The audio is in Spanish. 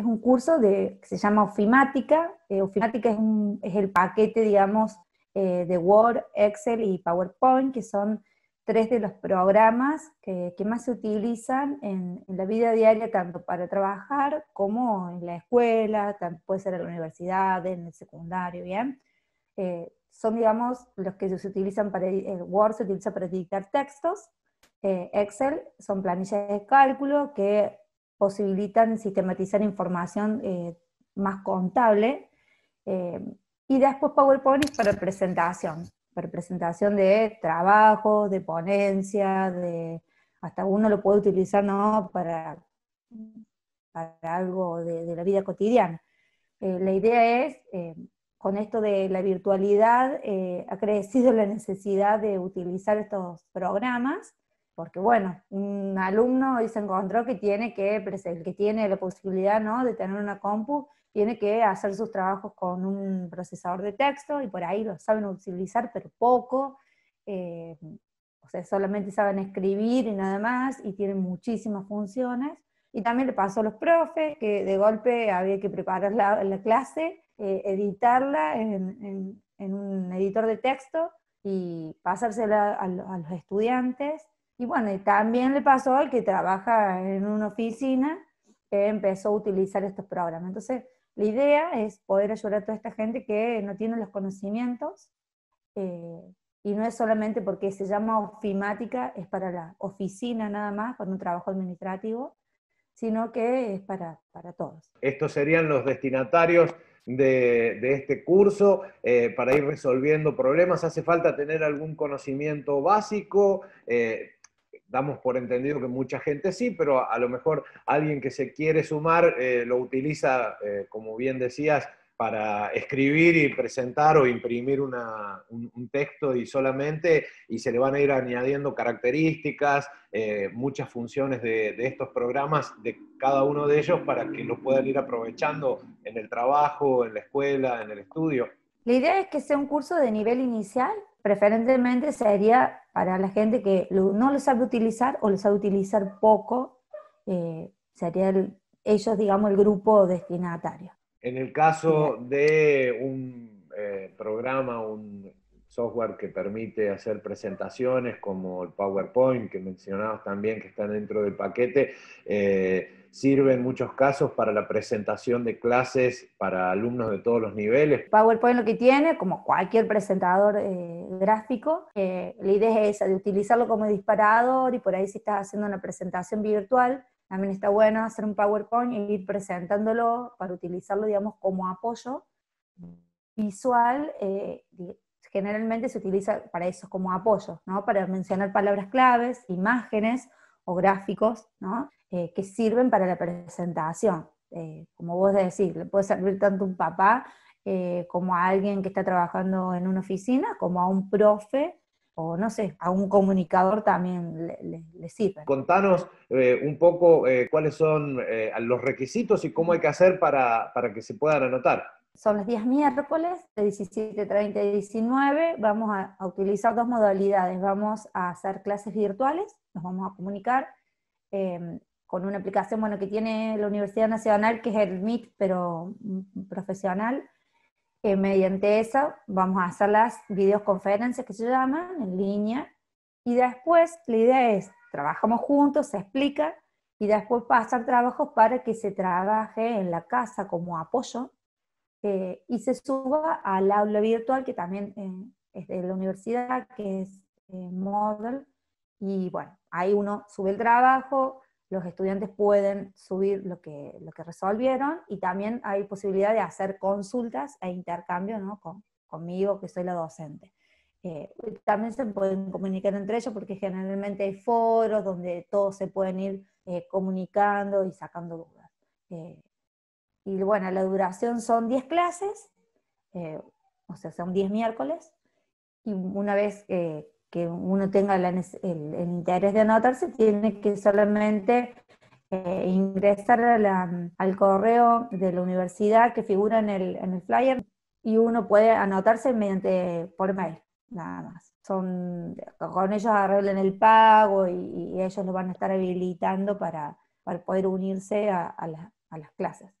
es un curso de, que se llama Ofimática. Eh, Ofimática es, el paquete, digamos, eh, de Word, Excel y PowerPoint, que son tres de los programas que, más se utilizan en, la vida diaria, tanto para trabajar como en la escuela, puede ser en la universidad, en el secundario, ¿bien? Eh, son, digamos, los que se utilizan para, Word se utiliza para editar textos, Excel son planillas de cálculo que posibilitan sistematizar información eh, más contable. Eh, y después PowerPoint es para presentación, para presentación de trabajo, de ponencia, de, hasta uno lo puede utilizar para, algo de, la vida cotidiana. Eh, la idea es, con esto de la virtualidad, ha crecido la necesidad de utilizar estos programas porque bueno, un alumno hoy se encontró que tiene que, que tiene la posibilidad ¿no? de tener una compu, tiene que hacer sus trabajos con un procesador de texto y por ahí lo saben utilizar, pero poco, eh, o sea, solamente saben escribir y nada más, y tienen muchísimas funciones. Y también le pasó a los profes, que de golpe había que preparar la, la clase, eh, editarla en, un editor de texto y pasársela a los estudiantes y bueno, también le pasó al que trabaja en una oficina que empezó a utilizar estos programas. Entonces, la idea es poder ayudar a toda esta gente que no tiene los conocimientos eh, y no es solamente porque se llama ofimática, es para la oficina nada más, para un trabajo administrativo, sino que es para, todos. Estos serían los destinatarios de, este curso eh, para ir resolviendo problemas. ¿Hace falta tener algún conocimiento básico? Eh, damos por entendido que mucha gente sí, pero a lo mejor alguien que se quiere sumar eh, lo utiliza, eh, como bien decías, para escribir y presentar o imprimir un, texto y solamente, y se le van a ir añadiendo características, eh, muchas funciones de, de, estos programas, de cada uno de ellos, para que lo puedan ir aprovechando en el trabajo, en la escuela, en el estudio. La idea es que sea un curso de nivel inicial preferentemente sería para la gente que no lo sabe utilizar o lo sabe utilizar poco, eh, sería ellos, digamos, el grupo destinatario. En el caso de un eh, programa, un software que permite hacer presentaciones como el PowerPoint que mencionabas también que está dentro del paquete, eh, sirve en muchos casos para la presentación de clases para alumnos de todos los niveles. PowerPoint lo que tiene, como cualquier presentador eh, gráfico, eh, la idea es esa, de utilizarlo como disparador y por ahí si estás haciendo una presentación virtual, también está bueno hacer un PowerPoint e ir presentándolo para utilizarlo, digamos, como apoyo visual generalmente se utiliza para eso, como apoyo, ¿no? Para mencionar palabras claves, imágenes o gráficos, ¿no? Eh, que sirven para la presentación. Eh, como vos decís, le puede servir tanto un papá eh, como a alguien que está trabajando en una oficina, como a un profe o no sé, a un comunicador también le, sirve. Contanos un poco cuáles son los requisitos y cómo hay que hacer para, que se puedan anotar son los días miércoles de 30 y 19. Vamos a, utilizar dos modalidades. Vamos a hacer clases virtuales, nos vamos a comunicar em, con una aplicación bueno, que tiene la Universidad Nacional, que es el MIT, pero mm, profesional. Eh, mediante eso vamos a hacer las videoconferencias que se llaman en línea. Y después la idea es, trabajamos juntos, se explica, y después pasar trabajos para que se trabaje en la casa como apoyo eh, y se suba al aula virtual, que también eh, es de la universidad, que es eh, Model, y bueno, ahí uno sube el trabajo, los estudiantes pueden subir lo que, lo que resolvieron, y también hay posibilidad de hacer consultas e intercambio ¿no? Con, conmigo, que soy la docente. también se pueden comunicar entre ellos porque generalmente hay foros donde todos se pueden ir comunicando y sacando dudas. Y bueno, la duración son 10 clases, eh, o sea, son 10 miércoles, y una vez eh, que uno tenga el, interés de anotarse, tiene que solamente eh, ingresar al correo de la universidad que figura en el, flyer y uno puede anotarse mediante por mail, nada más. Son, con ellos arreglan el pago y, ellos lo van a estar habilitando para, poder unirse a las clases.